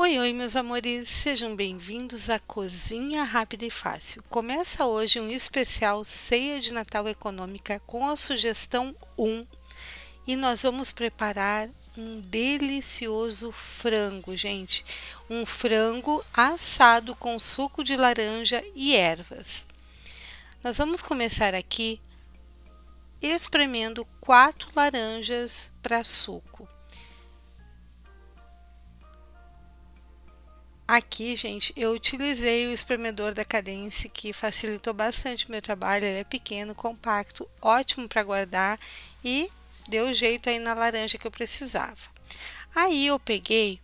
Oi, oi, meus amores, sejam bem-vindos à Cozinha Rápida e Fácil. Começa hoje um especial Ceia de Natal Econômica com a sugestão 1 e nós vamos preparar um delicioso frango, gente. Um frango assado com suco de laranja e ervas. Nós vamos começar aqui espremendo quatro laranjas para suco. Aqui, gente, eu utilizei o espremedor da Cadence, que facilitou bastante o meu trabalho. Ele é pequeno, compacto, ótimo para guardar e deu jeito aí na laranja que eu precisava. Aí eu peguei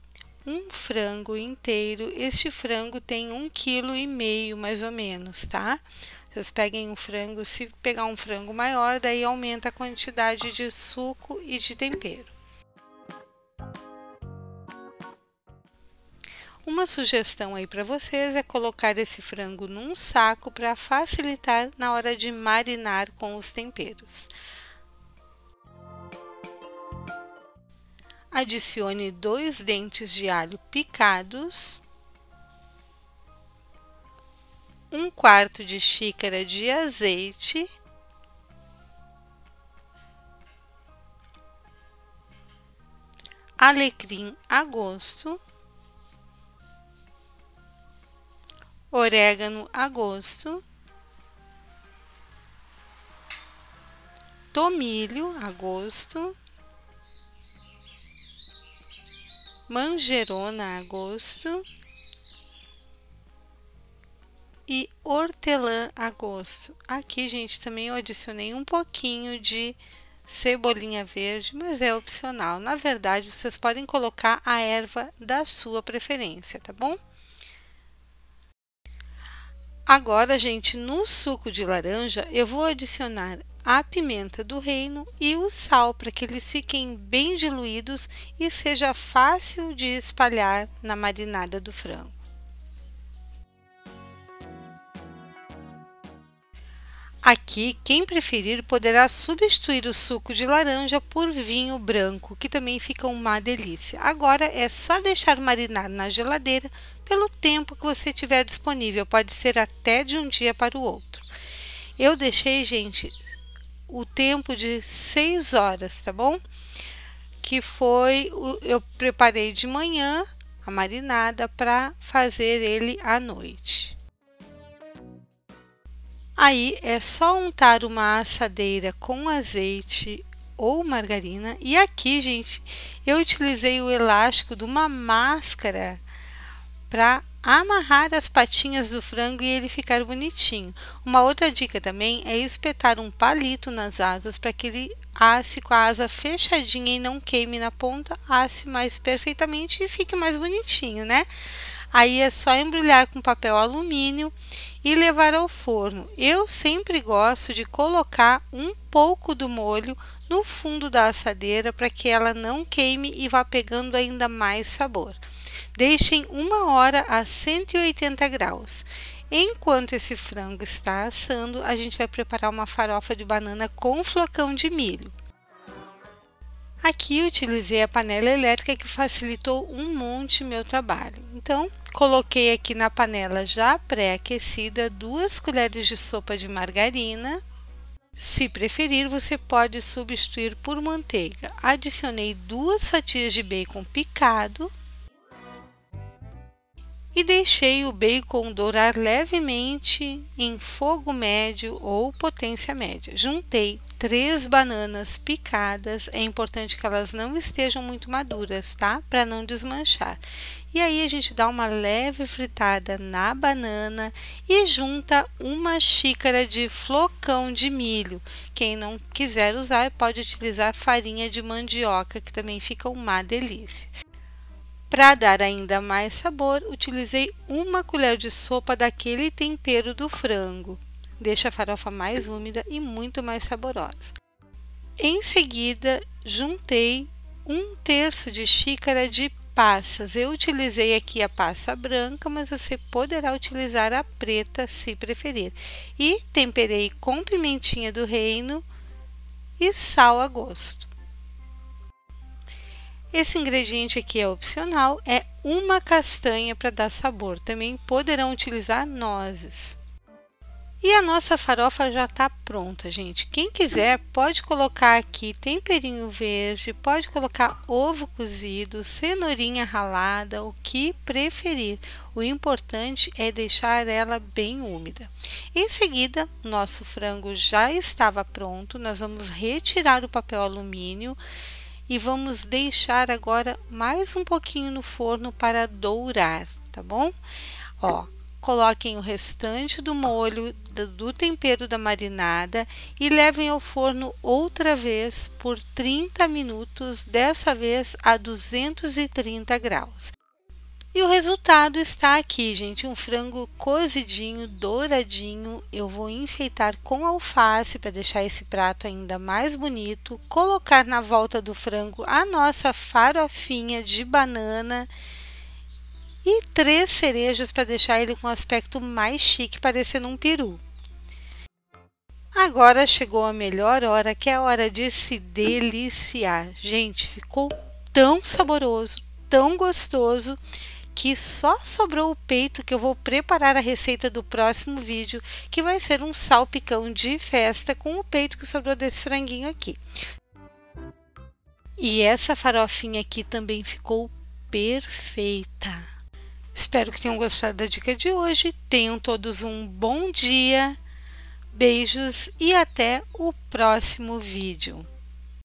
um frango inteiro. Este frango tem um quilo e meio, mais ou menos, tá? Vocês peguem um frango, se pegar um frango maior, daí aumenta a quantidade de suco e de tempero. Uma sugestão aí para vocês é colocar esse frango num saco para facilitar na hora de marinar com os temperos. Adicione dois dentes de alho picados, um quarto de xícara de azeite alecrim a gosto, orégano a gosto, tomilho a gosto, manjerona a gosto e hortelã a gosto. Aqui, gente, também eu adicionei um pouquinho de cebolinha verde, mas é opcional. Na verdade, vocês podem colocar a erva da sua preferência, tá bom? Agora, gente, no suco de laranja eu vou adicionar a pimenta do reino e o sal para que eles fiquem bem diluídos e seja fácil de espalhar na marinada do frango. Aqui, quem preferir poderá substituir o suco de laranja por vinho branco, que também fica uma delícia. Agora é só deixar marinar na geladeira pelo tempo que você tiver disponível, pode ser até de um dia para o outro. Eu deixei, gente, o tempo de 6 horas, tá bom? Que foi eu preparei de manhã a marinada para fazer ele à noite. Aí é só untar uma assadeira com azeite ou margarina. E aqui, gente, eu utilizei o elástico de uma máscara para amarrar as patinhas do frango e ele ficar bonitinho. Uma outra dica também é espetar um palito nas asas para que ele asse com a asa fechadinha e não queime na ponta, asse mais perfeitamente e fique mais bonitinho, né? Aí é só embrulhar com papel alumínio e levar ao forno. Eu sempre gosto de colocar um pouco do molho no fundo da assadeira para que ela não queime e vá pegando ainda mais sabor. Deixem uma hora a 180 graus. Enquanto esse frango está assando, a gente vai preparar uma farofa de banana com flocão de milho. Aqui utilizei a panela elétrica que facilitou um monte meu trabalho. Então, coloquei aqui na panela já pré-aquecida duas colheres de sopa de margarina. Se preferir, você pode substituir por manteiga. Adicionei duas fatias de bacon picado e deixei o bacon dourar levemente em fogo médio ou potência média. Juntei três bananas picadas, é importante que elas não estejam muito maduras, tá? Para não desmanchar. E aí a gente dá uma leve fritada na banana e junta uma xícara de flocão de milho. Quem não quiser usar pode utilizar farinha de mandioca, que também fica uma delícia. Para dar ainda mais sabor, utilizei uma colher de sopa daquele tempero do frango. Deixa a farofa mais úmida e muito mais saborosa. Em seguida, juntei um terço de xícara de passas. Eu utilizei aqui a passa branca, mas você poderá utilizar a preta se preferir. E temperei com pimentinha do reino e sal a gosto. Esse ingrediente aqui é opcional, é uma castanha para dar sabor. Também poderão utilizar nozes. E a nossa farofa já está pronta, gente. Quem quiser pode colocar aqui temperinho verde, pode colocar ovo cozido, cenourinha ralada, o que preferir. O importante é deixar ela bem úmida. Em seguida, nosso frango já estava pronto. Nós vamos retirar o papel alumínio e vamos deixar agora mais um pouquinho no forno para dourar, tá bom? Ó, coloquem o restante do molho do tempero da marinada e levem ao forno outra vez por 30 minutos, dessa vez a 230 graus. E o resultado está aqui, gente, um frango cozidinho, douradinho. Eu vou enfeitar com alface para deixar esse prato ainda mais bonito, colocar na volta do frango a nossa farofinha de banana e três cerejas para deixar ele com um aspecto mais chique, parecendo um peru. Agora chegou a melhor hora, que é a hora de se deliciar. Gente, ficou tão saboroso, tão gostoso que só sobrou o peito que eu vou preparar a receita do próximo vídeo, que vai ser um salpicão de festa com o peito que sobrou desse franguinho aqui. E essa farofinha aqui também ficou perfeita. Espero que tenham gostado da dica de hoje. Tenham todos um bom dia. Beijos e até o próximo vídeo.